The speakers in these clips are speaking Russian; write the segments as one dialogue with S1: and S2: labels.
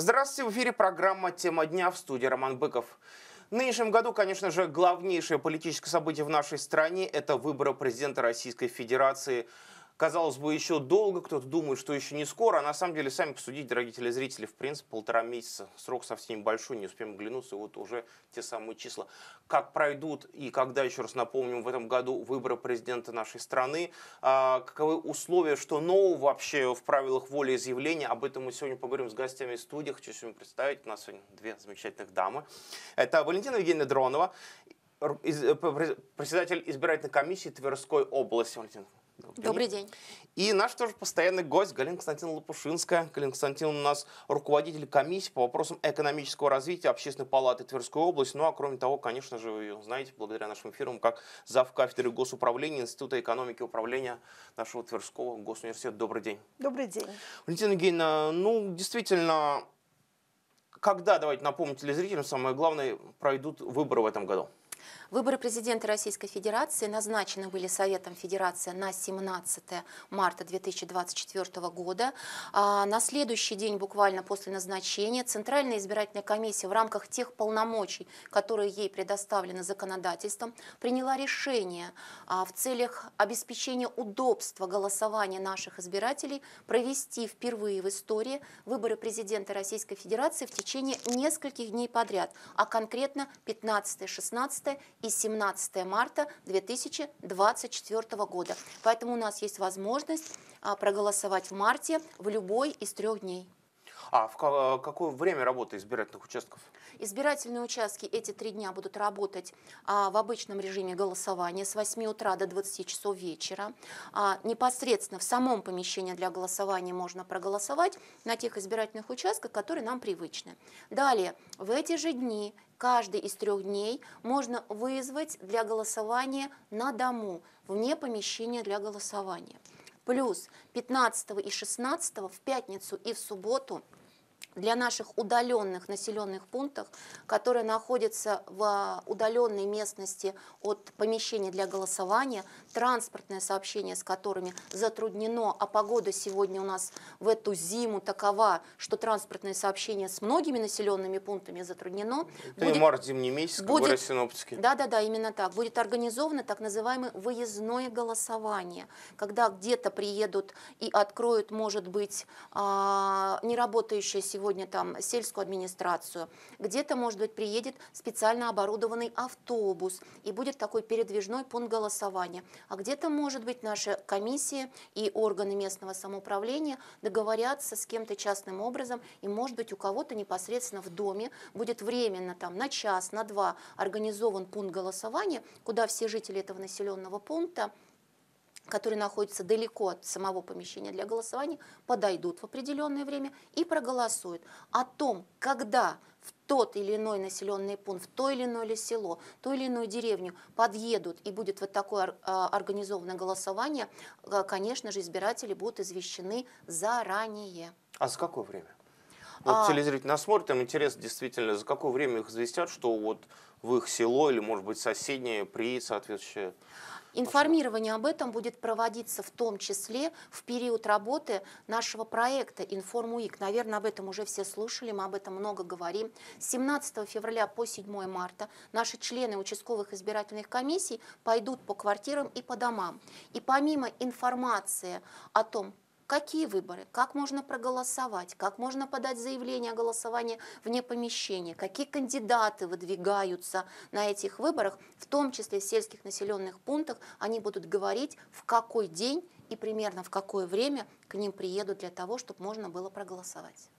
S1: Здравствуйте, в эфире программа «Тема дня» в студии Роман Быков. В нынешнем году, конечно же, главнейшее политическое событие в нашей стране – это выборы президента Российской Федерации – казалось бы, еще долго, кто-то думает, что еще не скоро, а на самом деле, сами посудите, дорогие телезрители, в принципе, полтора месяца, срок совсем большой. не успеем глянуться, и вот уже те самые числа. Как пройдут и когда, еще раз напомним, в этом году выборы президента нашей страны, а, каковы условия, что нового вообще в правилах воли волеизъявления, об этом мы сегодня поговорим с гостями из студии, хочу сегодня представить, у нас сегодня две замечательных дамы. Это Валентина Евгеньевна Дронова, э, председатель избирательной комиссии Тверской области. Валентина, Добрый день. И наш тоже постоянный гость Галина Константиновна Лопушинская. Галина Константиновна у нас руководитель комиссии по вопросам экономического развития Общественной палаты Тверской области. Ну а кроме того, конечно же, вы ее знаете благодаря нашим фирмам, как зав. кафедры госуправления Института экономики и управления нашего Тверского госуниверситета. Добрый день. Добрый день. Валентина Евгеньевна, ну действительно, когда, давайте напомним телезрителям, самое главное, пройдут выборы в этом году?
S2: Выборы президента Российской Федерации назначены были Советом Федерации на 17 марта 2024 года. А на следующий день, буквально после назначения, Центральная избирательная комиссия в рамках тех полномочий, которые ей предоставлены законодательством, приняла решение а, в целях обеспечения удобства голосования наших избирателей провести впервые в истории выборы президента Российской Федерации в течение нескольких дней подряд, а конкретно 15, 16 и 17 марта 2024 года. Поэтому у нас есть возможность а, проголосовать в марте в любой из трех дней.
S1: А в э, какое время работы избирательных участков?
S2: Избирательные участки эти три дня будут работать а, в обычном режиме голосования с 8 утра до 20 часов вечера. А, непосредственно в самом помещении для голосования можно проголосовать на тех избирательных участках, которые нам привычны. Далее, в эти же дни каждый из трех дней можно вызвать для голосования на дому, вне помещения для голосования. Плюс 15 и 16 в пятницу и в субботу – для наших удаленных населенных пунктов, которые находятся в а, удаленной местности от помещения для голосования, транспортное сообщение с которыми затруднено, а погода сегодня у нас в эту зиму такова, что транспортное сообщение с многими населенными пунктами затруднено. Это будет, и март,
S1: зимний месяц, будет, синоптики. Да-да-да,
S2: именно так. Будет организовано так называемое выездное голосование, когда где-то приедут и откроют, может быть, а, неработающие сегодня сегодня там сельскую администрацию, где-то, может быть, приедет специально оборудованный автобус и будет такой передвижной пункт голосования, а где-то, может быть, наши комиссии и органы местного самоуправления договорятся с кем-то частным образом, и, может быть, у кого-то непосредственно в доме будет временно там на час, на два организован пункт голосования, куда все жители этого населенного пункта которые находятся далеко от самого помещения для голосования, подойдут в определенное время и проголосуют о том, когда в тот или иной населенный пункт, в то или иное село, ту или иную деревню подъедут и будет вот такое а, организованное голосование, э, конечно же, избиратели будут извещены заранее.
S1: А за какое время? А вот а... телезритель нас смотрит, им интересно действительно, за какое время их известят, что вот в их село или, может быть, соседнее при соответствующее
S2: Информирование об этом будет проводиться в том числе в период работы нашего проекта «Информуик». Наверное, об этом уже все слушали, мы об этом много говорим. С 17 февраля по 7 марта наши члены участковых избирательных комиссий пойдут по квартирам и по домам. И помимо информации о том, Какие выборы? Как можно проголосовать? Как можно подать заявление о голосовании вне помещения? Какие кандидаты выдвигаются на этих выборах? В том числе в сельских населенных пунктах они будут говорить, в какой день и примерно в какое время к ним приедут для того, чтобы можно было проголосовать.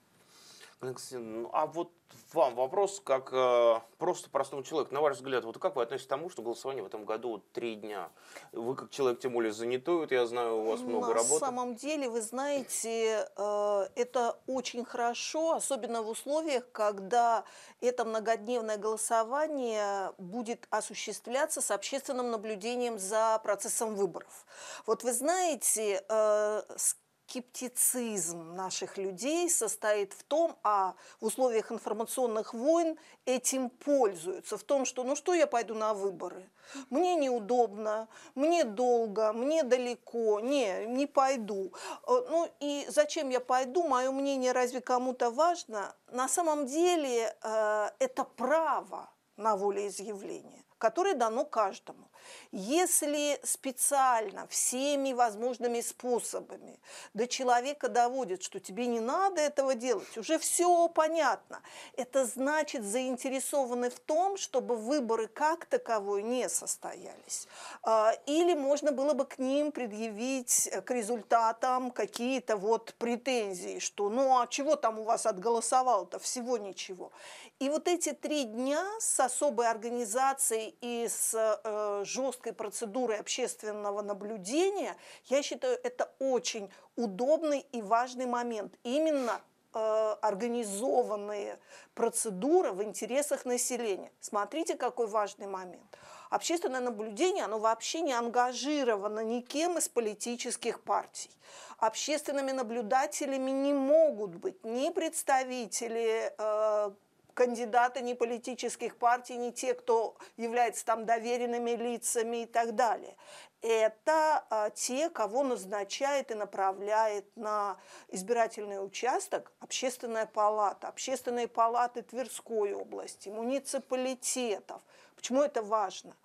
S1: Ну, а вот вам вопрос, как э, просто простому человеку, на ваш взгляд, вот как вы относитесь к тому, что голосование в этом году три дня? Вы как человек, тем более, занятой, вот я знаю, у вас ну, на много работы. На самом
S3: деле, вы знаете, э, это очень хорошо, особенно в условиях, когда это многодневное голосование будет осуществляться с общественным наблюдением за процессом выборов. Вот вы знаете, э, с скептицизм наших людей состоит в том, а в условиях информационных войн этим пользуются, в том, что ну что я пойду на выборы, мне неудобно, мне долго, мне далеко, не, не пойду. Э, ну и зачем я пойду, мое мнение разве кому-то важно? На самом деле э, это право на волеизъявление, которое дано каждому. Если специально всеми возможными способами до человека доводят, что тебе не надо этого делать, уже все понятно. Это значит заинтересованы в том, чтобы выборы как таковой не состоялись. А, или можно было бы к ним предъявить э, к результатам какие-то вот претензии, что ну а чего там у вас отголосовало-то, всего ничего. И вот эти три дня с особой организацией и с э, жесткой процедурой общественного наблюдения, я считаю, это очень удобный и важный момент. Именно э, организованные процедуры в интересах населения. Смотрите, какой важный момент. Общественное наблюдение, оно вообще не ангажировано никем из политических партий. Общественными наблюдателями не могут быть ни представители э, кандидаты ни политических партий, ни те, кто является там доверенными лицами и так далее. Это а, те, кого назначает и направляет на избирательный участок общественная палата, общественные палаты Тверской области, муниципалитетов. Почему это важно?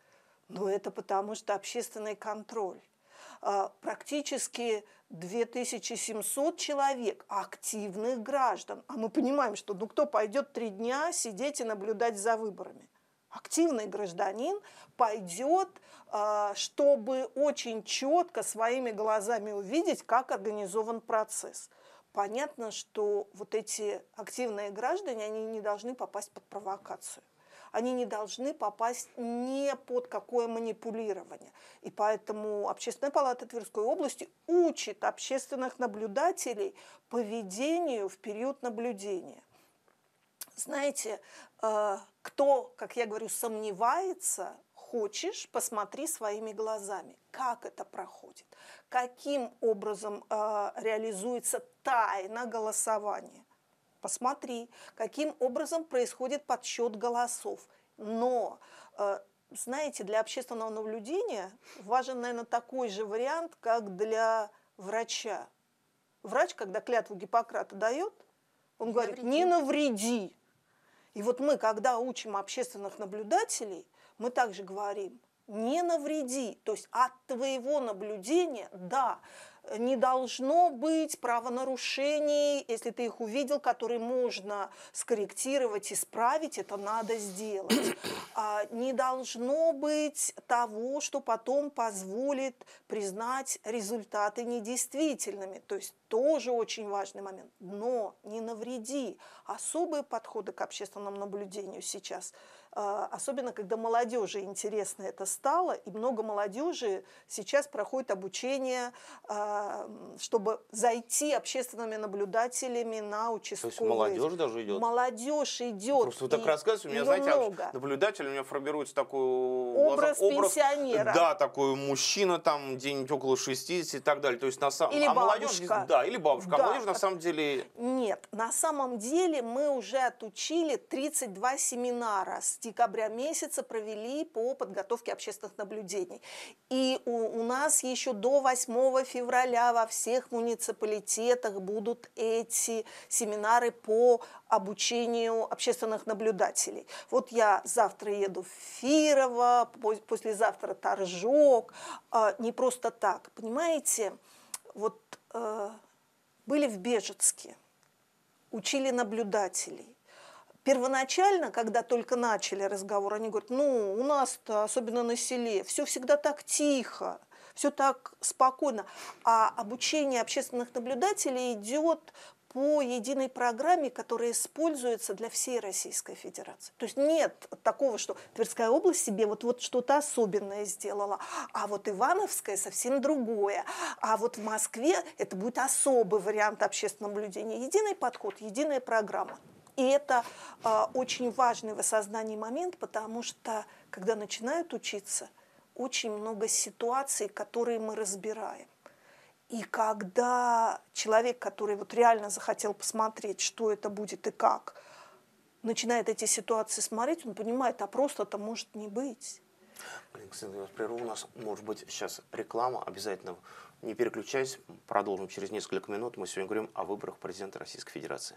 S3: Ну, это потому что общественный контроль. А, практически 2700 человек активных граждан. А мы понимаем, что ну кто пойдет три дня сидеть и наблюдать за выборами? Активный гражданин пойдет, а, чтобы очень четко своими глазами увидеть, как организован процесс. Понятно, что вот эти активные граждане, они не должны попасть под провокацию они не должны попасть ни под какое манипулирование. И поэтому Общественная палата Тверской области учит общественных наблюдателей поведению в период наблюдения. Знаете, э, кто, как я говорю, сомневается, хочешь, посмотри своими глазами, как это проходит, каким образом э, реализуется тайна голосования посмотри, каким образом происходит подсчет голосов. Но э, знаете, для общественного наблюдения важен, наверное, такой же вариант, как для врача. Врач, когда клятву Гиппократа дает, он говорит, навреди. не навреди. И вот мы, когда учим общественных наблюдателей, мы также говорим, не навреди. То есть от твоего наблюдения, да, не должно быть правонарушений, если ты их увидел, которые можно скорректировать, исправить, это надо сделать. А, не должно быть того, что потом позволит признать результаты недействительными. То есть тоже очень важный момент. Но не навреди. Особые подходы к общественному наблюдению сейчас – а, особенно когда молодежи интересно это стало, и много молодежи сейчас проходит обучение, а, чтобы зайти общественными наблюдателями на участковые. То есть молодежь даже идет? Молодежь
S1: идет. Ну, просто вы так рассказываете, у меня, знаете, много. наблюдатель, у меня формируется такой образ, образ пенсионера. Да, такой мужчина там где-нибудь около 60 и так далее. То есть на самом Или а бабушка. Молодежь, да, или бабушка. А да. А молодежь на самом деле...
S3: Нет, на самом деле мы уже отучили 32 семинара с декабря месяца провели по подготовке общественных наблюдений. И у, у нас еще до 8 февраля во всех муниципалитетах будут эти семинары по обучению общественных наблюдателей. Вот я завтра еду в Фирово, послезавтра Торжок, а, не просто так, понимаете? Вот э, были в Бежецке, учили наблюдателей, Первоначально, когда только начали разговор, они говорят, ну, у нас-то, особенно на селе, все всегда так тихо, все так спокойно. А обучение общественных наблюдателей идет по единой программе, которая используется для всей Российской Федерации. То есть нет такого, что Тверская область себе вот, вот что-то особенное сделала, а вот Ивановская совсем другое, а вот в Москве это будет особый вариант общественного наблюдения. Единый подход, единая программа. И это э, очень важный в осознании момент, потому что, когда начинают учиться, очень много ситуаций, которые мы разбираем. И когда человек, который вот реально захотел посмотреть, что это будет и как, начинает эти ситуации смотреть, он понимает, а просто-то может не быть.
S1: Блин, Ксения, я вас прерву. У нас может быть сейчас реклама. Обязательно не переключайся. Продолжим через несколько минут. Мы сегодня говорим о выборах президента Российской Федерации.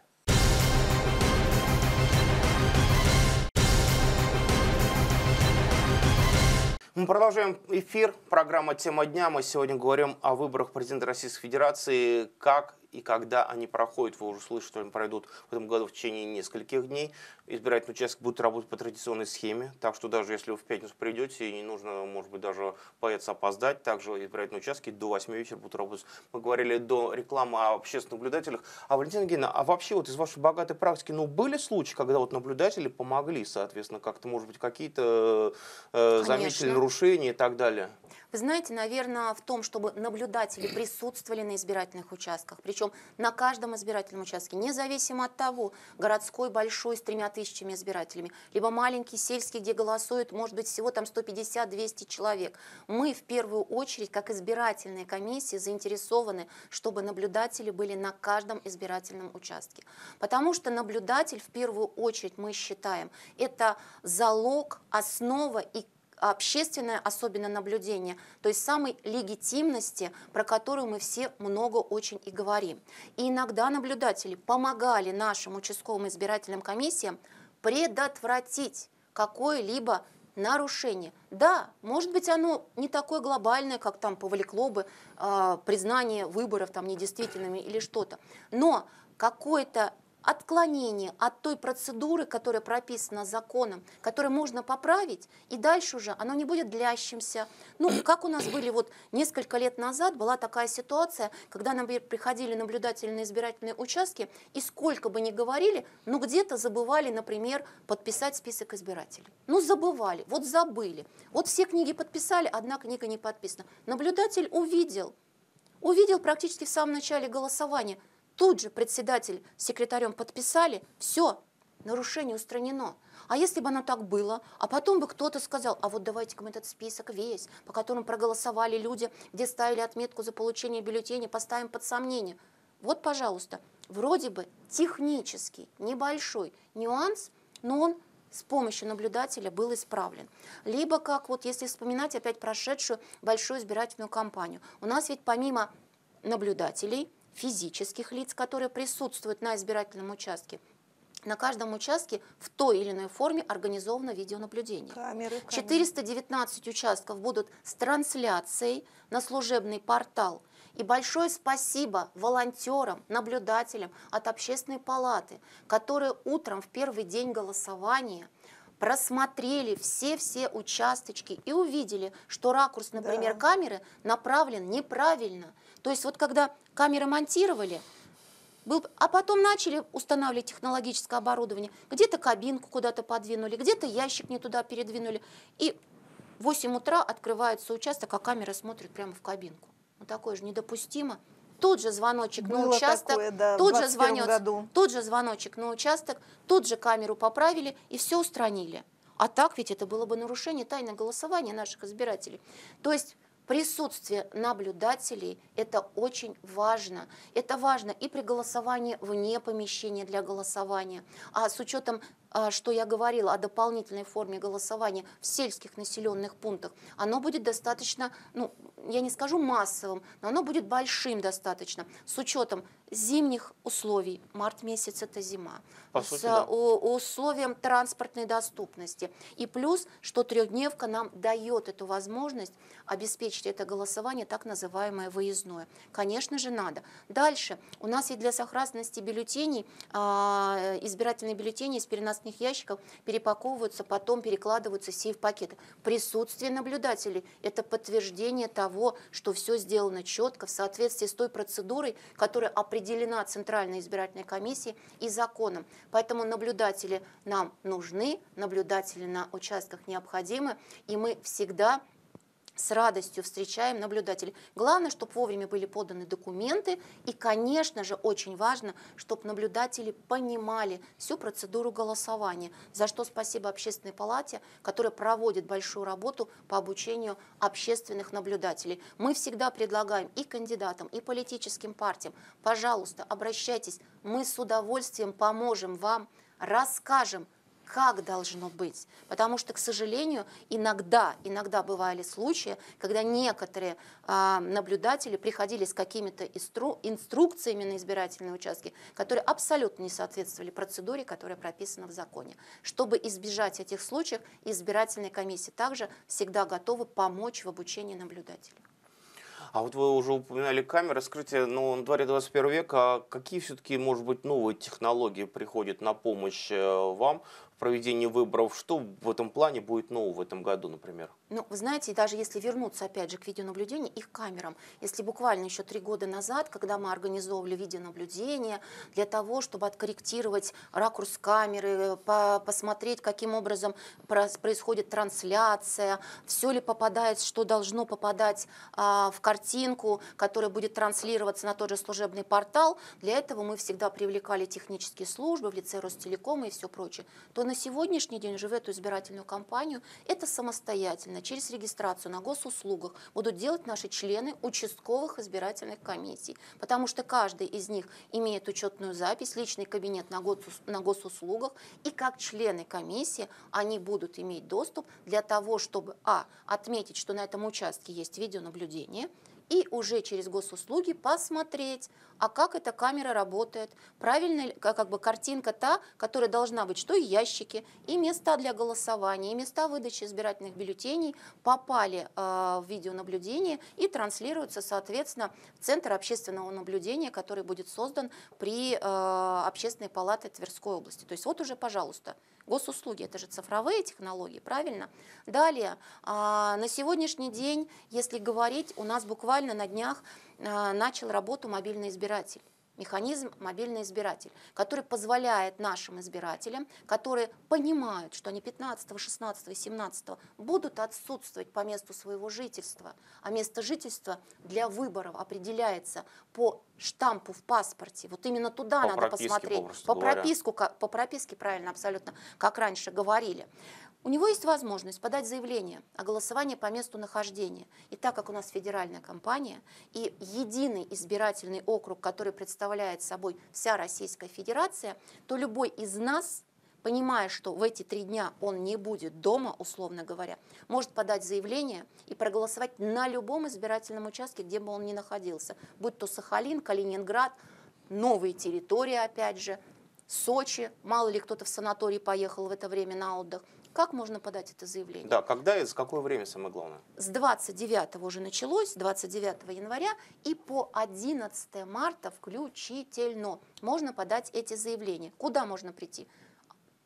S1: Мы продолжаем эфир. Программа «Тема дня». Мы сегодня говорим о выборах президента Российской Федерации, как и когда они проходят, вы уже слышите, что они пройдут в этом году в течение нескольких дней, избирательный участок будет работать по традиционной схеме, так что даже если вы в пятницу придете, и не нужно, может быть, даже бояться опоздать, также избирательные участки до 8 вечера будут работать. Мы говорили до рекламы о общественных наблюдателях. А, Валентина Гена, а вообще вот из вашей богатой практики, ну, были случаи, когда вот наблюдатели помогли, соответственно, как-то, может быть, какие-то э, заметили нарушения и так далее?
S2: Вы знаете, наверное, в том, чтобы наблюдатели присутствовали на избирательных участках, причем на каждом избирательном участке, независимо от того, городской, большой, с тремя тысячами избирателями, либо маленький, сельский, где голосуют, может быть, всего там 150-200 человек. Мы в первую очередь, как избирательные комиссии, заинтересованы, чтобы наблюдатели были на каждом избирательном участке. Потому что наблюдатель, в первую очередь, мы считаем, это залог, основа и общественное особенно наблюдение, то есть самой легитимности, про которую мы все много очень и говорим. И иногда наблюдатели помогали нашим участковым избирательным комиссиям предотвратить какое-либо нарушение. Да, может быть, оно не такое глобальное, как там повлекло бы э, признание выборов там недействительными или что-то, но какое-то отклонение от той процедуры, которая прописана законом, которую можно поправить, и дальше уже оно не будет длящимся. Ну, как у нас были вот несколько лет назад, была такая ситуация, когда нам приходили наблюдательные избирательные участки, и сколько бы ни говорили, ну где-то забывали, например, подписать список избирателей. Ну забывали, вот забыли. Вот все книги подписали, одна книга не подписана. Наблюдатель увидел, увидел практически в самом начале голосования – Тут же председатель с секретарем подписали, все, нарушение устранено. А если бы оно так было, а потом бы кто-то сказал, а вот давайте-ка мы этот список весь, по которому проголосовали люди, где ставили отметку за получение бюллетеня, поставим под сомнение. Вот, пожалуйста, вроде бы технический, небольшой нюанс, но он с помощью наблюдателя был исправлен. Либо как вот, если вспоминать опять прошедшую большую избирательную кампанию, у нас ведь помимо наблюдателей – физических лиц, которые присутствуют на избирательном участке, на каждом участке в той или иной форме организовано видеонаблюдение. Камеры, камеры. 419 участков будут с трансляцией на служебный портал. И большое спасибо волонтерам, наблюдателям от общественной палаты, которые утром в первый день голосования просмотрели все-все участочки и увидели, что ракурс, например, да. камеры направлен неправильно – то есть вот когда камеры монтировали, был, а потом начали устанавливать технологическое оборудование. Где-то кабинку куда-то подвинули, где-то ящик не туда передвинули. И в 8 утра открывается участок, а камера смотрит прямо в кабинку. Ну, такое же недопустимо. Тут же звоночек Было на участок, такое, да, тут, же звонец, году. тут же звоночек на участок, тут же камеру поправили и все устранили. А так ведь это было бы нарушение тайны голосования наших избирателей. То есть Присутствие наблюдателей – это очень важно. Это важно и при голосовании вне помещения для голосования, а с учетом а, что я говорила о дополнительной форме голосования в сельских населенных пунктах, оно будет достаточно, ну, я не скажу массовым, но оно будет большим достаточно, с учетом зимних условий. Март месяц – это зима. По с сути, да. условием транспортной доступности. И плюс, что трехдневка нам дает эту возможность обеспечить это голосование, так называемое выездное. Конечно же, надо. Дальше. У нас и для сохранности бюллетеней, а, избирательные бюллетени с переносными пластных ящиков перепаковываются, потом перекладываются сейф-пакеты. Присутствие наблюдателей – это подтверждение того, что все сделано четко в соответствии с той процедурой, которая определена Центральной избирательной комиссией и законом. Поэтому наблюдатели нам нужны, наблюдатели на участках необходимы, и мы всегда с радостью встречаем наблюдателей. Главное, чтобы вовремя были поданы документы, и, конечно же, очень важно, чтобы наблюдатели понимали всю процедуру голосования, за что спасибо Общественной палате, которая проводит большую работу по обучению общественных наблюдателей. Мы всегда предлагаем и кандидатам, и политическим партиям, пожалуйста, обращайтесь, мы с удовольствием поможем вам, расскажем, как должно быть. Потому что, к сожалению, иногда, иногда бывали случаи, когда некоторые э, наблюдатели приходили с какими-то истру- инструкциями на избирательные участки, которые абсолютно не соответствовали процедуре, которая прописана в законе. Чтобы избежать этих случаев, избирательные комиссии также всегда готовы помочь в обучении наблюдателей.
S1: А вот вы уже упоминали камеры скрытия, но ну, на дворе 21 века а какие все-таки, может быть, новые технологии приходят на помощь э, вам проведении выборов. Что в этом плане будет нового в этом году, например?
S2: Ну, вы знаете, даже если вернуться опять же к видеонаблюдению и к камерам, если буквально еще три года назад, когда мы организовывали видеонаблюдение для того, чтобы откорректировать ракурс камеры, по посмотреть, каким образом происходит трансляция, все ли попадает, что должно попадать а, в картинку, которая будет транслироваться на тот же служебный портал, для этого мы всегда привлекали технические службы в лице Ростелекома и все прочее, то на сегодняшний день уже в эту избирательную кампанию это самостоятельно, через регистрацию на госуслугах будут делать наши члены участковых избирательных комиссий, потому что каждый из них имеет учетную запись, личный кабинет на, госус, на госуслугах, и как члены комиссии они будут иметь доступ для того, чтобы, а, отметить, что на этом участке есть видеонаблюдение, и уже через госуслуги посмотреть, а как эта камера работает, правильно как бы картинка та, которая должна быть, что и ящики, и места для голосования, и места выдачи избирательных бюллетеней попали э, в видеонаблюдение и транслируются, соответственно, в Центр общественного наблюдения, который будет создан при э, Общественной палате Тверской области. То есть вот уже, пожалуйста, госуслуги, это же цифровые технологии, правильно? Далее, э, на сегодняшний день, если говорить, у нас буквально на днях а, начал работу мобильный избиратель механизм «Мобильный избиратель», который позволяет нашим избирателям, которые понимают, что они 15, 16, 17 будут отсутствовать по месту своего жительства, а место жительства для выборов определяется по штампу в паспорте. Вот именно туда по надо посмотреть. По говоря. прописку, по прописке, правильно, абсолютно, как раньше говорили. У него есть возможность подать заявление о голосовании по месту нахождения. И так как у нас федеральная компания и единый избирательный округ, который представляет собой вся Российская Федерация, то любой из нас понимая, что в эти три дня он не будет дома, условно говоря, может подать заявление и проголосовать на любом избирательном участке, где бы он ни находился, будь то Сахалин, Калининград, новые территории, опять же, Сочи, мало ли кто-то в санаторий поехал в это время на отдых – как можно подать это заявление?
S1: Да, когда и за какое время самое главное?
S2: С 29 уже началось, 29 января и по 11 марта включительно можно подать эти заявления. Куда можно прийти?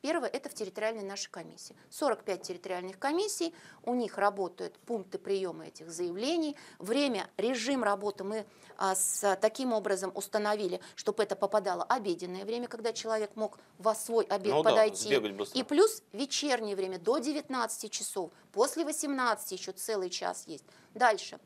S2: Первое – это в территориальной нашей комиссии. 45 территориальных комиссий, у них работают пункты приема этих заявлений. Время, режим работы мы а, с, таким образом установили, чтобы это попадало обеденное время, когда человек мог во свой обед ну, подойти. Да, И плюс вечернее время до 19 часов, после 18 еще целый час есть. Дальше.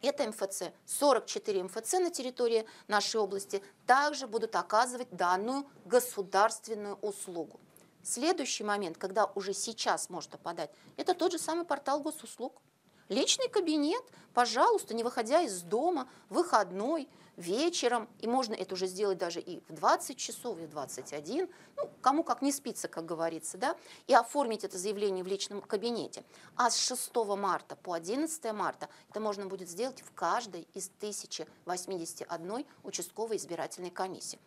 S2: Это МФЦ. 44 МФЦ на территории нашей области также будут оказывать данную государственную услугу. Следующий момент, когда уже сейчас можно подать, это тот же самый портал госуслуг. Личный кабинет, пожалуйста, не выходя из дома, выходной, вечером, и можно это уже сделать даже и в 20 часов, и в 21, ну, кому как не спится, как говорится, да, и оформить это заявление в личном кабинете. А с 6 марта по 11 марта это можно будет сделать в каждой из 1081 участковой избирательной комиссии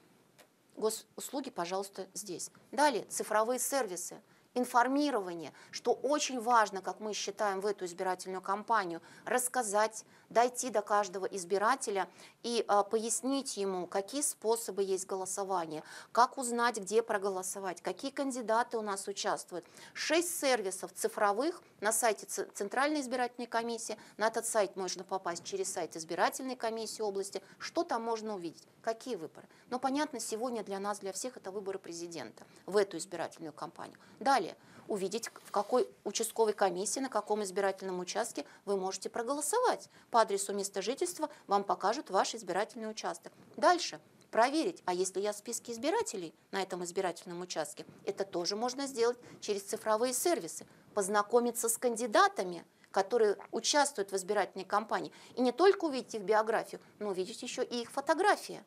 S2: госуслуги, пожалуйста, здесь. Далее, цифровые сервисы информирование, что очень важно, как мы считаем, в эту избирательную кампанию рассказать дойти до каждого избирателя и а, пояснить ему, какие способы есть голосования, как узнать, где проголосовать, какие кандидаты у нас участвуют. Шесть сервисов цифровых на сайте Центральной избирательной комиссии. На этот сайт можно попасть через сайт избирательной комиссии области. Что там можно увидеть? Какие выборы? Но понятно, сегодня для нас, для всех это выборы президента в эту избирательную кампанию. Далее, увидеть, в какой участковой комиссии, на каком избирательном участке вы можете проголосовать по адресу места жительства вам покажут ваш избирательный участок. Дальше проверить, а если я в списке избирателей на этом избирательном участке, это тоже можно сделать через цифровые сервисы, познакомиться с кандидатами, которые участвуют в избирательной кампании, и не только увидеть их биографию, но увидеть еще и их фотографии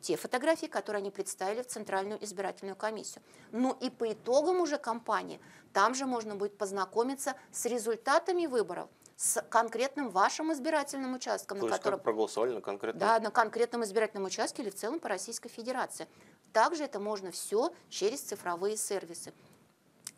S2: те фотографии, которые они представили в Центральную избирательную комиссию. Ну и по итогам уже кампании, там же можно будет познакомиться с результатами выборов, с конкретным вашим избирательным участком. То на есть котором...
S1: проголосовали на конкретном? Да,
S2: на конкретном избирательном участке или в целом по Российской Федерации. Также это можно все через цифровые сервисы.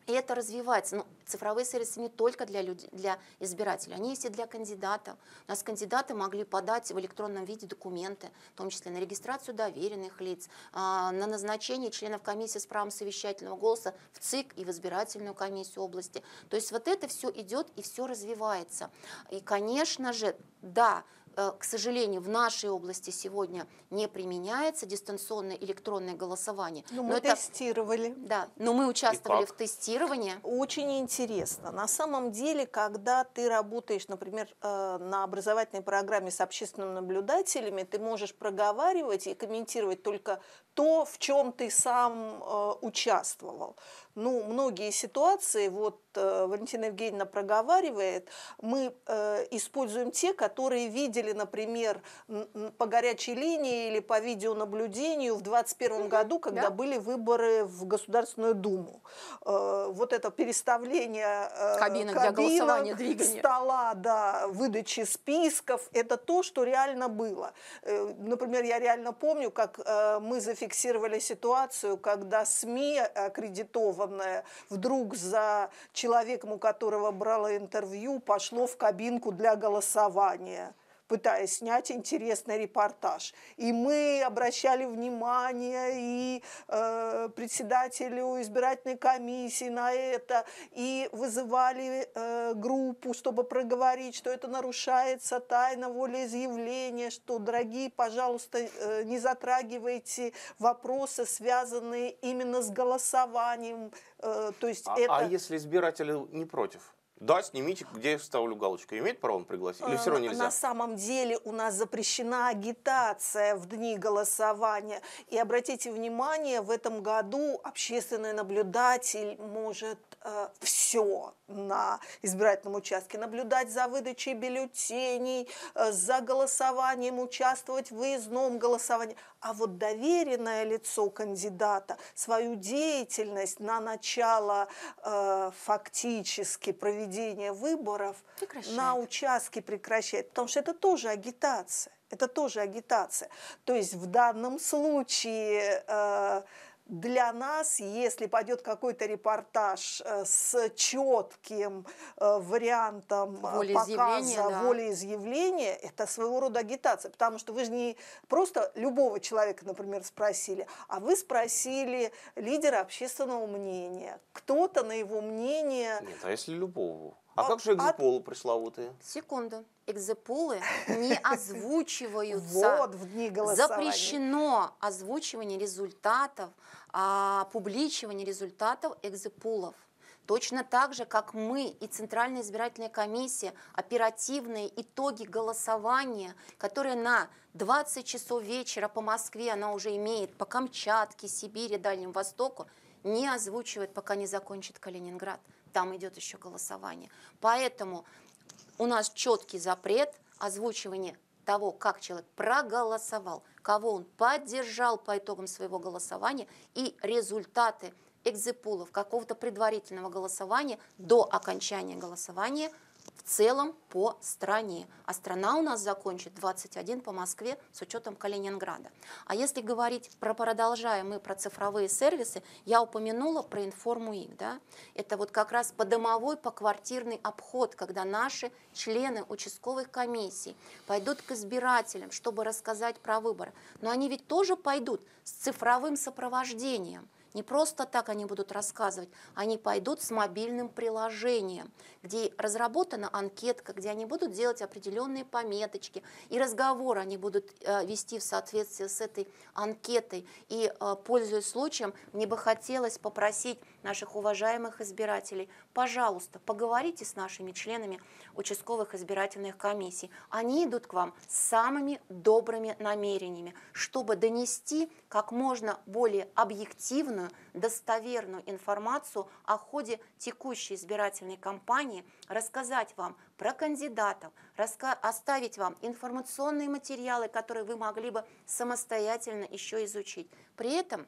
S2: И это развивается. Но ну, цифровые сервисы не только для, людей, для избирателей, они есть и для кандидатов. У нас кандидаты могли подать в электронном виде документы, в том числе на регистрацию доверенных лиц, а, на назначение членов комиссии с правом совещательного голоса в ЦИК и в избирательную комиссию области. То есть вот это все идет и все развивается. И, конечно же, да, Э, к сожалению, в нашей области сегодня не применяется дистанционное электронное голосование. Но, ну, но мы это, тестировали. Да, но мы участвовали в тестировании. Очень интересно. На самом деле, когда ты работаешь,
S3: например, э, на образовательной программе с общественными наблюдателями, ты можешь проговаривать и комментировать только то, в чем ты сам э, участвовал ну, многие ситуации, вот э, Валентина Евгеньевна проговаривает, мы э, используем те, которые видели, например, по горячей линии или по видеонаблюдению в 2021 году, когда да? были выборы в Государственную Думу. Э, вот это переставление э, кабинок, кабинок для голосования, стола, да, выдачи списков, это то, что реально было. Э, например, я реально помню, как э, мы зафиксировали ситуацию, когда СМИ аккредитованы взволнованное, вдруг за человеком, у которого брала интервью, пошло в кабинку для голосования пытаясь снять интересный репортаж. И мы обращали внимание и э, председателю избирательной комиссии на это, и вызывали э, группу, чтобы проговорить, что это нарушается тайна волеизъявления, что, дорогие, пожалуйста, э, не затрагивайте вопросы, связанные именно с голосованием. Э, то есть а, это... а
S1: если избиратели не против? да, снимите, где я ставлю галочку. Имеет право он пригласить? Или э, все равно нельзя? На
S3: самом деле у нас запрещена агитация в дни голосования. И обратите внимание, в этом году общественный наблюдатель может э, все на избирательном участке. Наблюдать за выдачей бюллетеней, э, за голосованием, участвовать в выездном голосовании. А вот доверенное лицо кандидата свою деятельность на начало э, фактически проведения выборов прекращает. на участке прекращает, потому что это тоже агитация. Это тоже агитация. То есть в данном случае э, для нас, если пойдет какой-то репортаж э, с четким э, вариантом э, показа да. волеизъявления, это своего рода агитация, потому что вы же не просто любого человека, например, спросили, а вы спросили лидера общественного мнения.
S2: Кто-то на его мнение...
S1: Нет, а если любого? А, как же экзополы от... пресловутые?
S2: Секунду. Экзополы не озвучиваются. Вот в дни голосования. Запрещено озвучивание результатов, а, публичивание результатов экзополов. Точно так же, как мы и Центральная избирательная комиссия, оперативные итоги голосования, которые на 20 часов вечера по Москве она уже имеет, по Камчатке, Сибири, Дальнем Востоку, не озвучивает, пока не закончит Калининград там идет еще голосование. Поэтому у нас четкий запрет озвучивания того, как человек проголосовал, кого он поддержал по итогам своего голосования и результаты экзепулов какого-то предварительного голосования до окончания голосования – целом по стране. А страна у нас закончит 21 по Москве с учетом Калининграда. А если говорить про продолжаем мы про цифровые сервисы, я упомянула про информуик. Да? Это вот как раз по домовой по квартирный обход, когда наши члены участковых комиссий пойдут к избирателям, чтобы рассказать про выборы. Но они ведь тоже пойдут с цифровым сопровождением – не просто так они будут рассказывать, они пойдут с мобильным приложением, где разработана анкетка, где они будут делать определенные пометочки, и разговор они будут э, вести в соответствии с этой анкетой. И, э, пользуясь случаем, мне бы хотелось попросить наших уважаемых избирателей. Пожалуйста, поговорите с нашими членами участковых избирательных комиссий. Они идут к вам с самыми добрыми намерениями, чтобы донести как можно более объективную, достоверную информацию о ходе текущей избирательной кампании, рассказать вам про кандидатов, оставить вам информационные материалы, которые вы могли бы самостоятельно еще изучить. При этом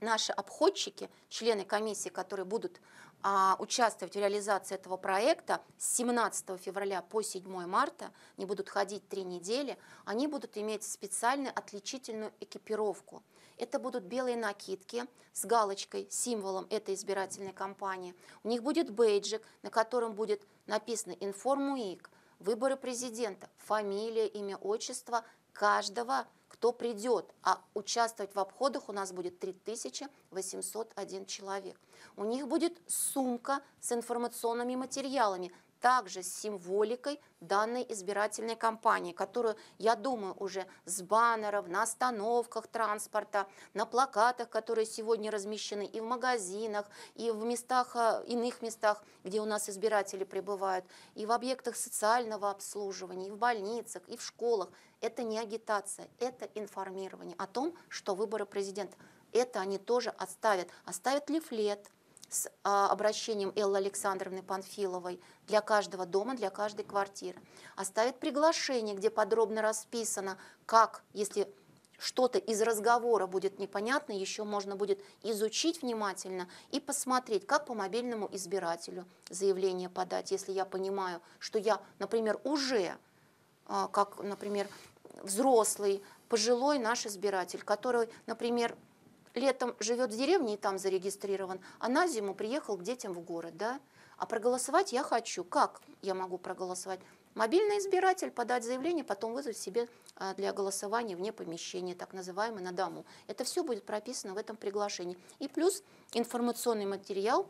S2: наши обходчики, члены комиссии, которые будут а, участвовать в реализации этого проекта с 17 февраля по 7 марта, не будут ходить три недели, они будут иметь специальную отличительную экипировку. Это будут белые накидки с галочкой, символом этой избирательной кампании. У них будет бейджик, на котором будет написано «Информуик», выборы президента, фамилия, имя, отчество каждого кто придет, а участвовать в обходах у нас будет 3801 человек. У них будет сумка с информационными материалами, также с символикой данной избирательной кампании, которую, я думаю, уже с баннеров, на остановках транспорта, на плакатах, которые сегодня размещены и в магазинах, и в местах, э, иных местах, где у нас избиратели пребывают, и в объектах социального обслуживания, и в больницах, и в школах. Это не агитация, это информирование о том, что выборы президента. Это они тоже оставят, Оставят лифлет с а, обращением Эллы Александровны Панфиловой для каждого дома, для каждой квартиры. Оставят приглашение, где подробно расписано, как, если что-то из разговора будет непонятно, еще можно будет изучить внимательно и посмотреть, как по мобильному избирателю заявление подать, если я понимаю, что я, например, уже, а, как, например, взрослый, пожилой наш избиратель, который, например, летом живет в деревне и там зарегистрирован, а на зиму приехал к детям в город, да? А проголосовать я хочу. Как я могу проголосовать? Мобильный избиратель подать заявление, потом вызвать себе а, для голосования вне помещения, так называемый на дому. Это все будет прописано в этом приглашении. И плюс информационный материал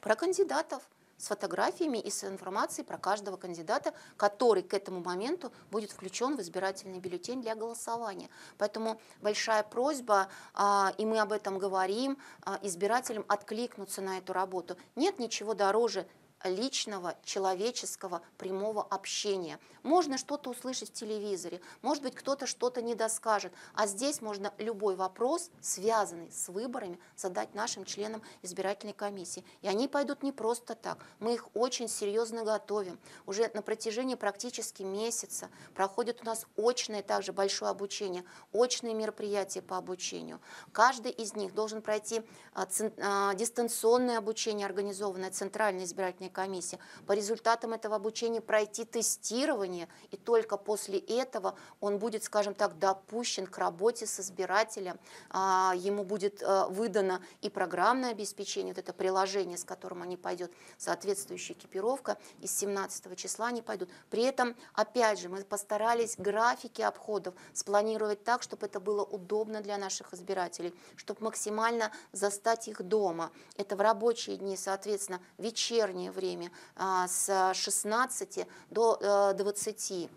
S2: про кандидатов с фотографиями и с информацией про каждого кандидата, который к этому моменту будет включен в избирательный бюллетень для голосования. Поэтому большая просьба, а, и мы об этом говорим, а, избирателям откликнуться на эту работу. Нет ничего дороже личного, человеческого, прямого общения. Можно что-то услышать в телевизоре, может быть, кто-то что-то не доскажет, а здесь можно любой вопрос, связанный с выборами, задать нашим членам избирательной комиссии. И они пойдут не просто так, мы их очень серьезно готовим. Уже на протяжении практически месяца проходит у нас очное также большое обучение, очные мероприятия по обучению. Каждый из них должен пройти а, а, дистанционное обучение, организованное Центральной избирательной комиссии, по результатам этого обучения пройти тестирование, и только после этого он будет, скажем так, допущен к работе с избирателем, а, ему будет э, выдано и программное обеспечение, вот это приложение, с которым они пойдут, соответствующая экипировка, из 17 числа они пойдут. При этом, опять же, мы постарались графики обходов спланировать так, чтобы это было удобно для наших избирателей, чтобы максимально застать их дома. Это в рабочие дни, соответственно, вечернее время, время а, с 16 до 20 э,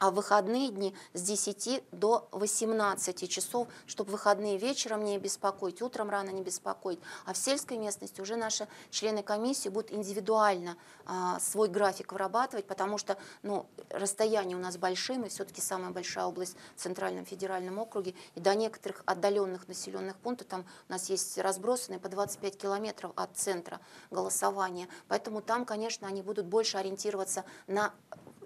S2: а в выходные дни с 10 до 18 часов, чтобы выходные вечером не беспокоить, утром рано не беспокоить. А в сельской местности уже наши члены комиссии будут индивидуально а, свой график вырабатывать, потому что ну, расстояния у нас большие, мы все-таки самая большая область в Центральном федеральном округе, и до некоторых отдаленных населенных пунктов, там у нас есть разбросанные по 25 километров от центра голосования, поэтому там, конечно, они будут больше ориентироваться на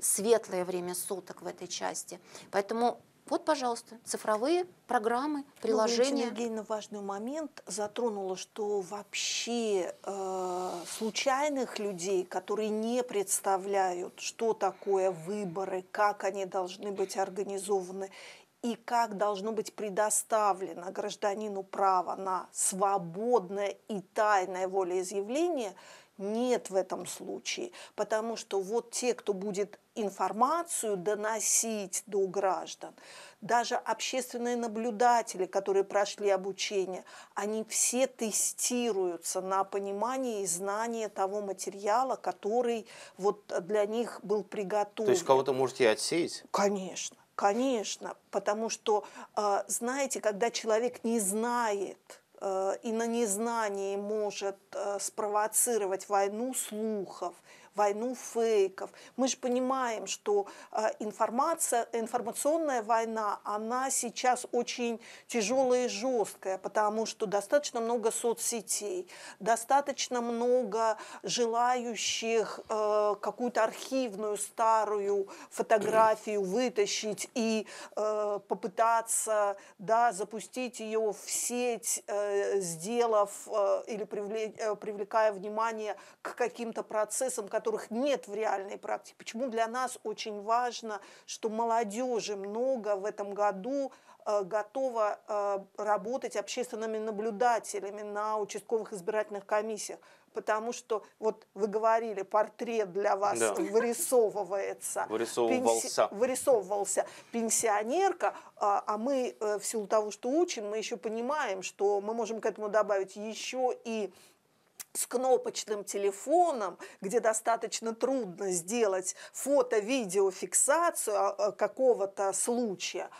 S2: светлое время суток в этой части. Поэтому вот, пожалуйста, цифровые программы, приложения. Ну,
S3: Евгеньевна важный момент затронула, что вообще э, случайных людей, которые не представляют, что такое выборы, как они должны быть организованы и как должно быть предоставлено гражданину право на свободное и тайное волеизъявление – нет в этом случае, потому что вот те, кто будет информацию доносить до граждан, даже общественные наблюдатели, которые прошли обучение, они все тестируются на понимание и знание того материала, который вот для них был приготовлен. То есть кого-то
S1: можете отсеять?
S3: Конечно, конечно, потому что, а, знаете, когда человек не знает – Э, и на незнании может э, спровоцировать войну слухов, войну фейков. Мы же понимаем, что а, информация, информационная война, она сейчас очень тяжелая и жесткая, потому что достаточно много соцсетей, достаточно много желающих э, какую-то архивную старую фотографию вытащить и э, попытаться да, запустить ее в сеть, э, сделав или привлекая внимание к каким-то процессам, которые которых нет в реальной практике. Почему для нас очень важно, что молодежи много в этом году э, готова э, работать общественными наблюдателями на участковых избирательных комиссиях. Потому что, вот вы говорили, портрет для вас да. вырисовывается. Вырисовывался. Пенси... Вырисовывался. Пенсионерка, а, а мы э, в силу того, что учим, мы еще понимаем, что мы можем к этому добавить еще и с кнопочным телефоном, где достаточно трудно сделать фото-видеофиксацию а, а, какого-то случая,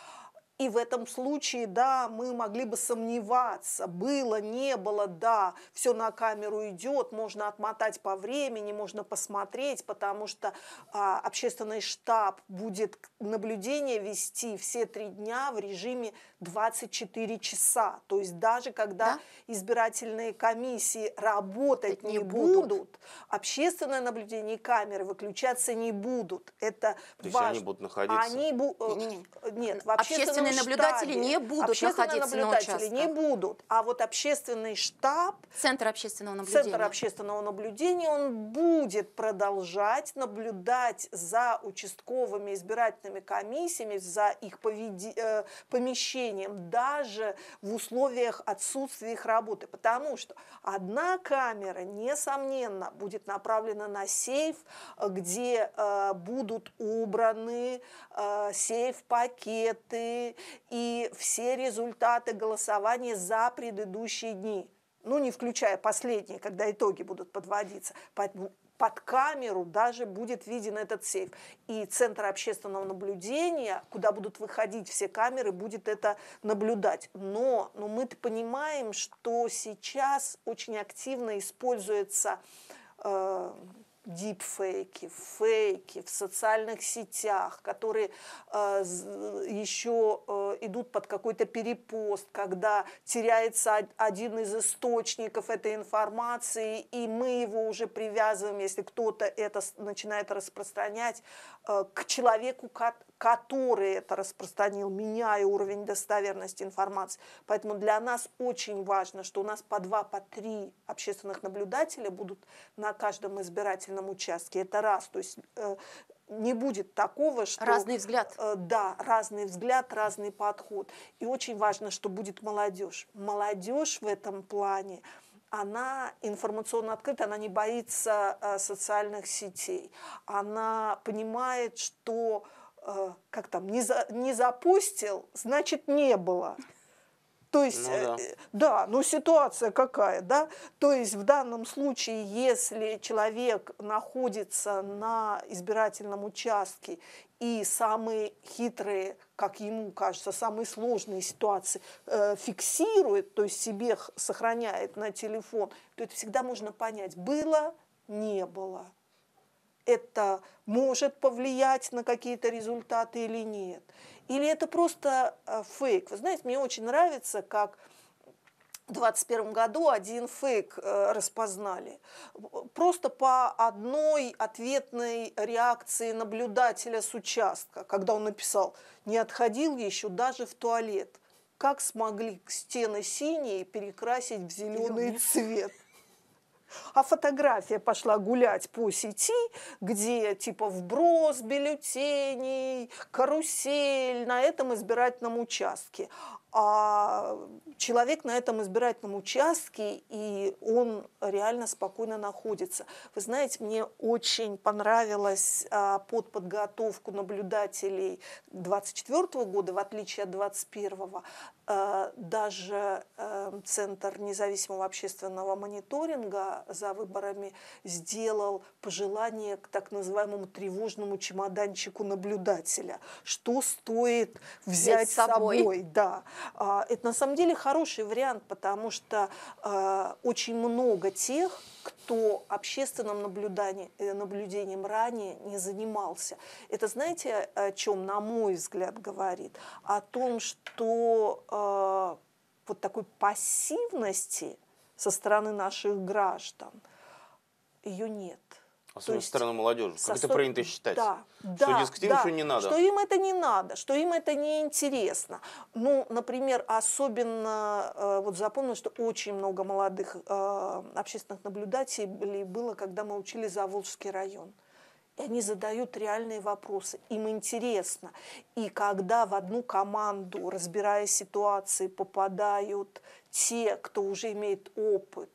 S3: и в этом случае, да, мы могли бы сомневаться, было, не было, да, все на камеру идет, можно отмотать по времени, можно посмотреть, потому что а, общественный штаб будет наблюдение вести все три дня в режиме 24 часа. То есть даже когда да? избирательные комиссии работать не, не будут, будут, общественное наблюдение камеры выключаться не будут. Это То важно. есть они будут находиться? Они бу... Э, не, не. Нет, в общественные штабе. наблюдатели не будут общественные находиться наблюдатели на не будут, а вот общественный штаб, центр общественного наблюдения, центр общественного наблюдения, он будет продолжать наблюдать за участковыми избирательными комиссиями, за их поведи... Э, помещениями решением даже в условиях отсутствия их работы, потому что одна камера, несомненно, будет направлена на сейф, где э, будут убраны э, сейф-пакеты и все результаты голосования за предыдущие дни ну, не включая последние, когда итоги будут подводиться. Поэтому под камеру даже будет виден этот сейф. И Центр общественного наблюдения, куда будут выходить все камеры, будет это наблюдать. Но, но мы-то понимаем, что сейчас очень активно используется э, дипфейки, фейки в социальных сетях, которые э, еще э, идут под какой-то перепост, когда теряется один из источников этой информации, и мы его уже привязываем, если кто-то это начинает распространять, э, к человеку, который это распространил, меняя уровень достоверности информации. Поэтому для нас очень важно, что у нас по два, по три общественных наблюдателя будут на каждом избирательном участке. Это раз. То есть э, не будет такого, что... Разный взгляд. Э, да, разный взгляд, разный подход. И очень важно, что будет молодежь. Молодежь в этом плане она информационно открыта, она не боится э, социальных сетей, она понимает, что Э, как там, не, за, не запустил, значит, не было. То есть, ну, да. Э, да, ну ситуация какая, да? То есть в данном случае, если человек находится на избирательном участке и самые хитрые, как ему кажется, самые сложные ситуации э, фиксирует, то есть себе сохраняет на телефон, то это всегда можно понять, было, не было это может повлиять на какие-то результаты или нет. Или это просто э, фейк. Вы знаете, мне очень нравится, как в 2021 году один фейк э, распознали. Просто по одной ответной реакции наблюдателя с участка, когда он написал «не отходил еще даже в туалет». Как смогли стены синие перекрасить в зеленый, зеленый. цвет? а фотография пошла гулять по сети, где типа вброс бюллетеней, карусель на этом избирательном участке а человек на этом избирательном участке, и он реально спокойно находится. Вы знаете, мне очень понравилось а, под подготовку наблюдателей 24 года, в отличие от 21 а, даже а, Центр независимого общественного мониторинга за выборами сделал пожелание к так называемому тревожному чемоданчику наблюдателя, что стоит взять с собой. собой да. А, это на самом деле хороший вариант, потому что а, очень много тех, кто общественным наблюданием, э, наблюдением ранее не занимался. Это знаете, о чем, на мой взгляд, говорит? О том, что а, вот такой пассивности со стороны наших граждан ее нет.
S1: Особенно а со стороны молодежи. как со... это принято считать? Да,
S3: что, да, дескать, да, что не надо. Что им это не надо, что им это не интересно. Ну, например, особенно, э, вот запомнил, что очень много молодых э, общественных наблюдателей было, когда мы учили Волжский район. И они задают реальные вопросы, им интересно. И когда в одну команду, разбирая ситуации, попадают те, кто уже имеет опыт,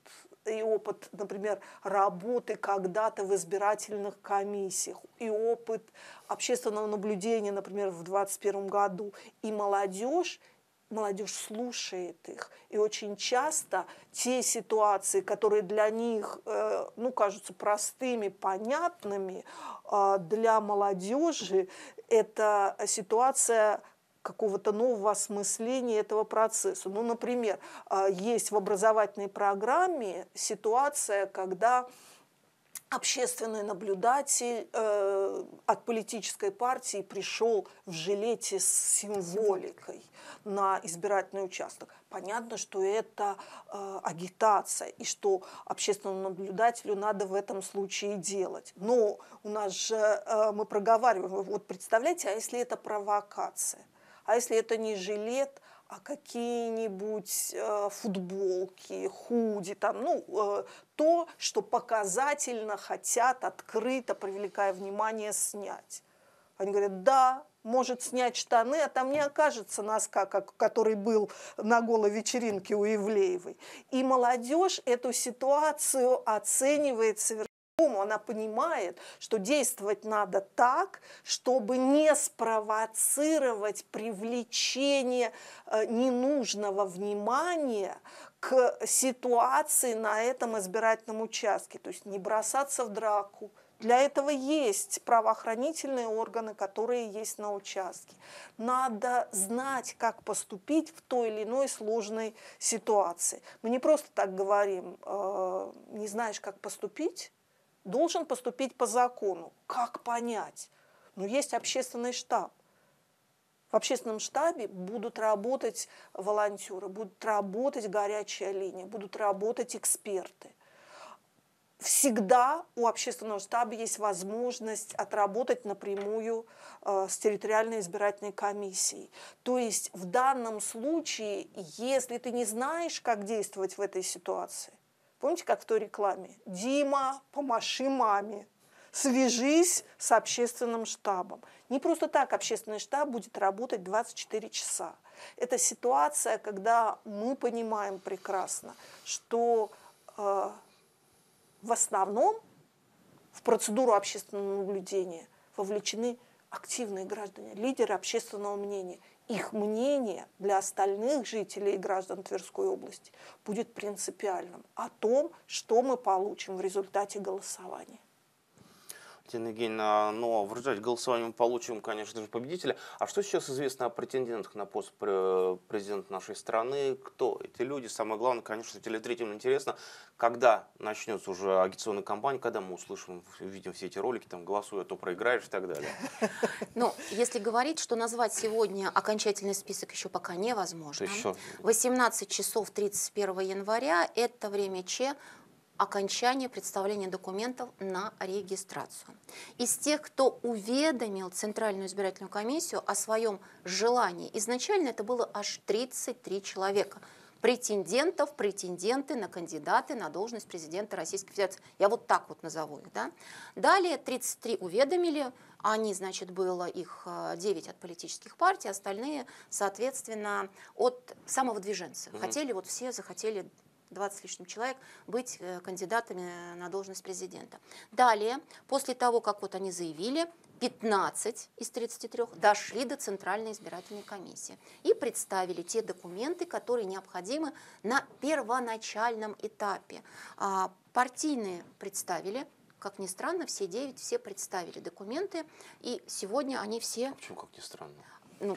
S3: и опыт, например, работы когда-то в избирательных комиссиях, и опыт общественного наблюдения, например, в 2021 году, и молодежь молодежь слушает их. И очень часто те ситуации, которые для них э, ну, кажутся простыми, понятными, э, для молодежи это ситуация какого-то нового осмысления этого процесса. Ну, например, а, есть в образовательной программе ситуация, когда общественный наблюдатель э, от политической партии пришел в жилете с символикой на избирательный участок. Понятно, что это э, агитация и что общественному наблюдателю надо в этом случае делать. Но у нас же э, мы проговариваем, вот представляете, а если это провокация – а если это не жилет, а какие-нибудь э, футболки, худи, там, ну, э, то, что показательно хотят открыто, привлекая внимание, снять. Они говорят, да, может снять штаны, а там не окажется носка, как, который был на голой вечеринке у Евлеевой. И молодежь эту ситуацию оценивает совершенно она понимает, что действовать надо так, чтобы не спровоцировать привлечение э, ненужного внимания к ситуации на этом избирательном участке. То есть не бросаться в драку, для этого есть правоохранительные органы, которые есть на участке. Надо знать, как поступить в той или иной сложной ситуации. Мы не просто так говорим, э, не знаешь, как поступить, должен поступить по закону. Как понять? Ну, есть общественный штаб. В общественном штабе будут работать волонтеры, будут работать горячая линия, будут работать эксперты. Всегда у общественного штаба есть возможность отработать напрямую э, с территориальной избирательной комиссией. То есть в данном случае, если ты не знаешь, как действовать в этой ситуации, Помните, как в той рекламе? «Дима, помаши маме» свяжись с общественным штабом. Не просто так общественный штаб будет работать 24 часа. Это ситуация, когда мы понимаем прекрасно, что э, в основном в процедуру общественного наблюдения вовлечены активные граждане, лидеры общественного мнения их мнение для остальных жителей и граждан Тверской области будет принципиальным о том, что мы получим в результате голосования.
S1: Тенегина, но выражать голосование мы получим, конечно же, победителя. А что сейчас известно о претендентах на пост президента нашей страны? Кто эти люди? Самое главное, конечно, телезрителям интересно, когда начнется уже агитационная кампания, когда мы услышим, увидим все эти ролики, там, голосуй, а то проиграешь и так далее.
S2: Ну, если говорить, что назвать сегодня окончательный список еще пока невозможно. 18 часов 31 января – это время Че окончание представления документов на регистрацию. Из тех, кто уведомил Центральную избирательную комиссию о своем желании, изначально это было аж 33 человека – претендентов, претенденты на кандидаты на должность президента Российской Федерации. Я вот так вот назову их. Да? Далее 33 уведомили, они, значит, было их 9 э, от политических партий, остальные, соответственно, от самовыдвиженцев. Угу. Хотели, вот все захотели 20 с лишним человек, быть э, кандидатами на должность президента. Далее, после того, как вот они заявили, 15 из 33 дошли до Центральной избирательной комиссии и представили те документы, которые необходимы на первоначальном этапе. А, партийные представили, как ни странно, все 9 все представили документы, и сегодня они все... Почему как ни странно? Ну,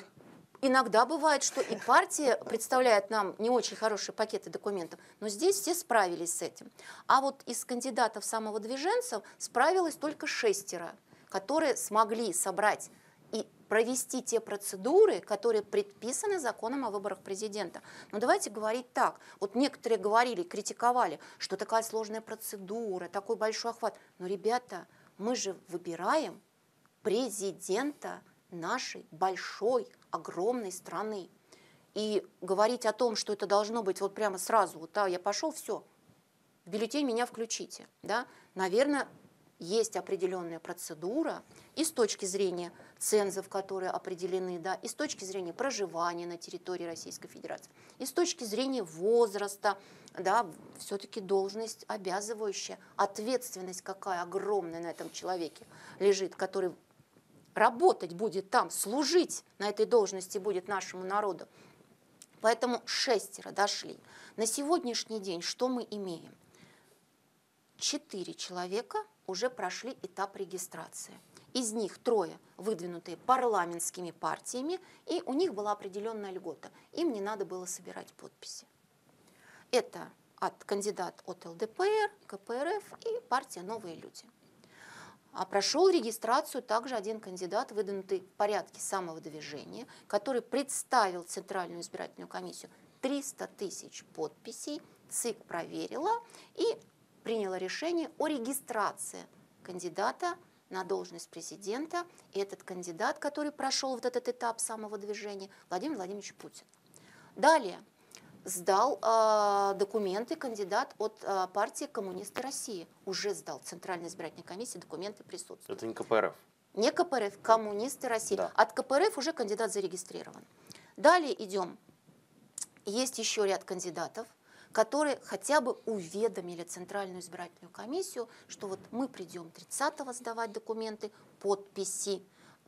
S2: иногда бывает, что и партия представляет нам не очень хорошие пакеты документов, но здесь все справились с этим. А вот из кандидатов самого самовыдвиженцев справилось только шестеро, которые смогли собрать и провести те процедуры, которые предписаны законом о выборах президента. Но давайте говорить так. Вот некоторые говорили, критиковали, что такая сложная процедура, такой большой охват. Но, ребята, мы же выбираем президента нашей большой огромной страны. И говорить о том, что это должно быть вот прямо сразу, вот а я пошел, все, в бюллетень меня включите. Да? Наверное, есть определенная процедура и с точки зрения цензов, которые определены, да, и с точки зрения проживания на территории Российской Федерации, и с точки зрения возраста, да, все-таки должность обязывающая, ответственность какая огромная на этом человеке лежит, который работать будет там, служить на этой должности будет нашему народу. Поэтому шестеро дошли. На сегодняшний день что мы имеем? Четыре человека уже прошли этап регистрации. Из них трое выдвинутые парламентскими партиями, и у них была определенная льгота. Им не надо было собирать подписи. Это от кандидат от ЛДПР, КПРФ и партия «Новые люди». А прошел регистрацию также один кандидат, выдвинутый в порядке самого движения, который представил Центральную избирательную комиссию 300 тысяч подписей, ЦИК проверила и приняла решение о регистрации кандидата на должность президента. И этот кандидат, который прошел вот этот этап самого движения, Владимир Владимирович Путин. Далее сдал э, документы кандидат от э, партии Коммунисты России. Уже сдал Центральной избирательной комиссии, документы присутствуют. Это не КПРФ? Не КПРФ, Коммунисты России. Да. От КПРФ уже кандидат зарегистрирован. Далее идем. Есть еще ряд кандидатов, которые хотя бы уведомили Центральную избирательную комиссию, что вот мы придем 30-го сдавать документы, подписи.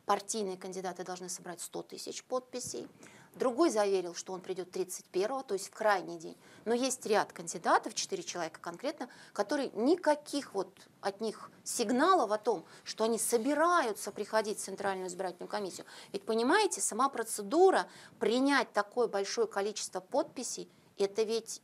S2: Партийные кандидаты должны собрать 100 тысяч подписей. Другой заверил, что он придет 31-го, то есть в крайний день. Но есть ряд кандидатов, 4 человека конкретно, которые никаких вот от них сигналов о том, что они собираются приходить в Центральную избирательную комиссию. Ведь понимаете, сама процедура принять такое большое количество подписей, это ведь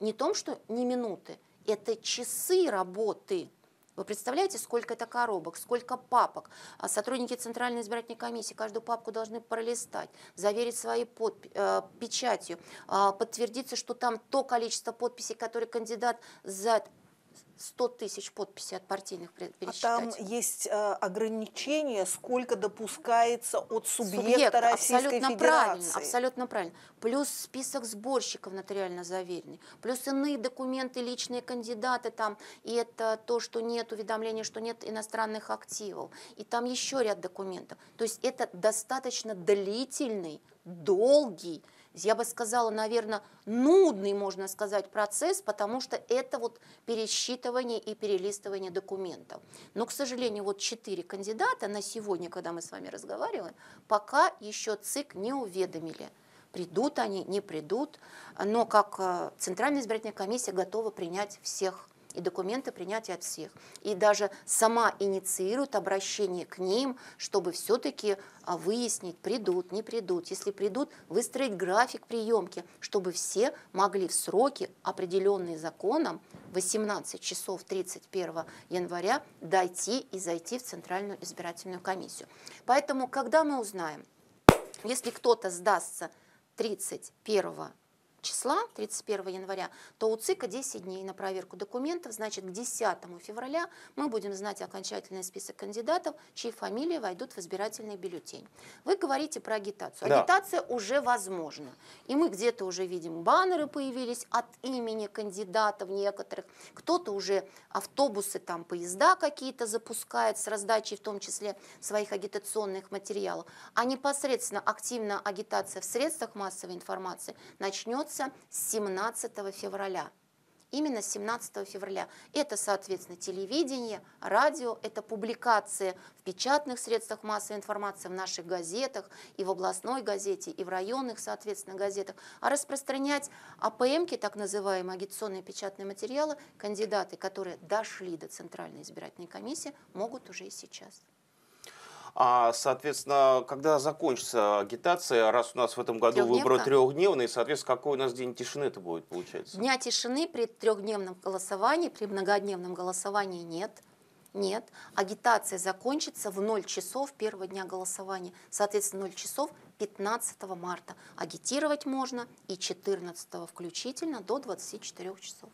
S2: не том, что не минуты, это часы работы. Вы представляете, сколько это коробок, сколько папок. А сотрудники Центральной избирательной комиссии каждую папку должны пролистать, заверить своей подпи- э, печатью, а подтвердиться, что там то количество подписей, которые кандидат за 100 тысяч подписей от партийных пересчитать. А там есть э, ограничение, сколько
S3: допускается от субъекта Субъект, Российской абсолютно Федерации. Правильно, абсолютно
S2: правильно. Плюс список сборщиков нотариально заверенный, плюс иные документы, личные кандидаты там, и это то, что нет уведомления, что нет иностранных активов, и там еще ряд документов. То есть это достаточно длительный, долгий я бы сказала, наверное, нудный, можно сказать, процесс, потому что это вот пересчитывание и перелистывание документов. Но, к сожалению, вот четыре кандидата на сегодня, когда мы с вами разговариваем, пока еще ЦИК не уведомили придут они, не придут, но как э, Центральная избирательная комиссия готова принять всех и документы принятия от всех. И даже сама инициирует обращение к ним, чтобы все-таки а, выяснить, придут, не придут. Если придут, выстроить график приемки, чтобы все могли в сроки, определенные законом, 18 часов 31 января дойти и зайти в Центральную избирательную комиссию. Поэтому, когда мы узнаем, если кто-то сдастся 31 числа, 31 января, то у ЦИКа 10 дней на проверку документов, значит, к 10 февраля мы будем знать окончательный список кандидатов, чьи фамилии войдут в избирательный бюллетень. Вы говорите про агитацию. Да. Агитация уже возможна. И мы где-то уже видим, баннеры появились от имени кандидатов некоторых, кто-то уже автобусы, там, поезда какие-то запускает с раздачей в том числе своих агитационных материалов. А непосредственно активная агитация в средствах массовой информации начнется начнется с 17 февраля. Именно 17 февраля. Это, соответственно, телевидение, радио, это публикации в печатных средствах массовой информации, в наших газетах, и в областной газете, и в районных, соответственно, газетах. А распространять АПМки, так называемые агитационные печатные материалы, кандидаты, которые дошли до Центральной избирательной комиссии, могут уже и сейчас.
S1: А, соответственно, когда закончится агитация, раз у нас в этом году выборы трехдневные, соответственно, какой у нас день тишины это будет, получается?
S2: Дня тишины при трехдневном голосовании, при многодневном голосовании нет. Нет, агитация закончится в 0 часов первого дня голосования. Соответственно, 0 часов 15 марта. Агитировать можно и 14 включительно до 24 часов.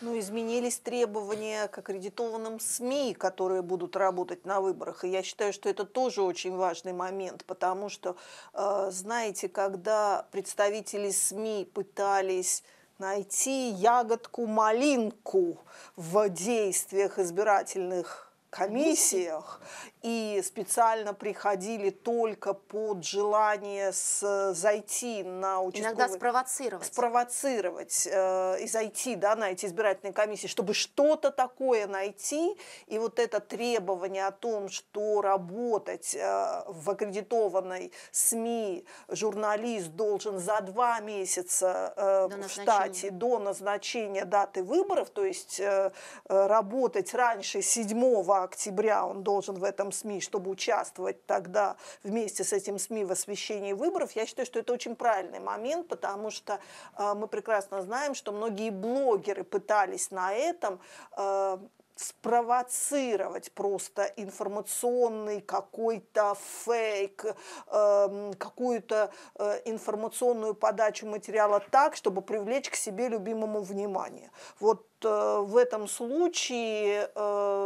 S2: Ну, изменились
S3: требования к аккредитованным СМИ, которые будут работать на выборах. И я считаю, что это тоже очень важный момент, потому что, э, знаете, когда представители СМИ пытались найти ягодку-малинку в действиях избирательных комиссиях и специально приходили только под желание с, зайти на участковый... Иногда спровоцировать. Спровоцировать э, и зайти да, на эти избирательные комиссии, чтобы что-то такое найти. И вот это требование о том, что работать э, в аккредитованной СМИ журналист должен за два месяца э, до в до назначения даты выборов, то есть э, э работать раньше 7 октября он должен в этом там СМИ, чтобы участвовать тогда вместе с этим СМИ в освещении выборов, я считаю, что это очень правильный момент, потому что э, мы прекрасно знаем, что многие блогеры пытались на этом э, спровоцировать просто информационный какой-то фейк, э, какую-то э, информационную подачу материала так, чтобы привлечь к себе любимому внимание. Вот э, в этом случае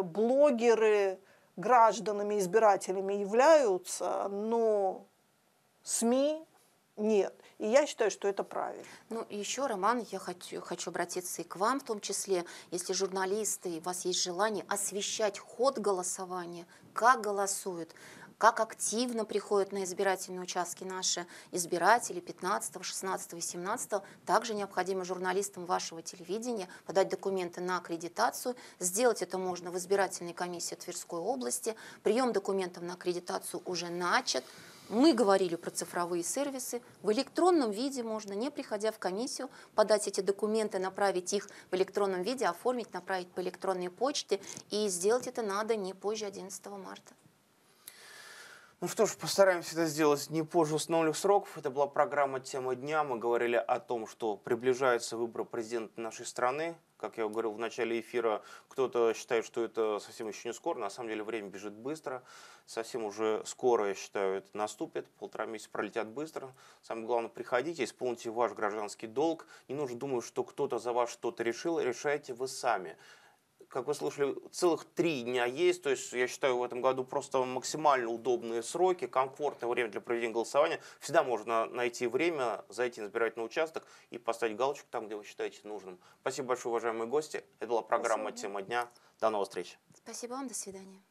S3: блогеры гражданами, избирателями
S2: являются, но СМИ нет. И я считаю, что это правильно. Ну, и еще, Роман, я хочу, хочу обратиться и к вам в том числе, если журналисты, у вас есть желание освещать ход голосования, как голосуют, как активно приходят на избирательные участки наши избиратели 15, 16 и 17. Также необходимо журналистам вашего телевидения подать документы на аккредитацию. Сделать это можно в избирательной комиссии Тверской области. Прием документов на аккредитацию уже начат. Мы говорили про цифровые сервисы. В электронном виде можно, не приходя в комиссию, подать эти документы, направить их в электронном виде, оформить, направить по электронной почте. И сделать это надо не позже 11 марта.
S1: Ну что ж, постараемся это сделать не позже установленных сроков. Это была программа «Тема дня». Мы говорили о том, что приближаются выборы президента нашей страны. Как я говорил в начале эфира, кто-то считает, что это совсем еще не скоро. На самом деле время бежит быстро. Совсем уже скоро, я считаю, это наступит. Полтора месяца пролетят быстро. Самое главное, приходите, исполните ваш гражданский долг. Не нужно думать, что кто-то за вас что-то решил. Решайте вы сами как вы слышали, целых три дня есть. То есть, я считаю, в этом году просто максимально удобные сроки, комфортное время для проведения голосования. Всегда можно найти время, зайти на избирательный участок и поставить галочку там, где вы считаете нужным. Спасибо большое, уважаемые гости. Это была программа Спасибо. «Тема дня». До новых встреч.
S2: Спасибо вам, до свидания.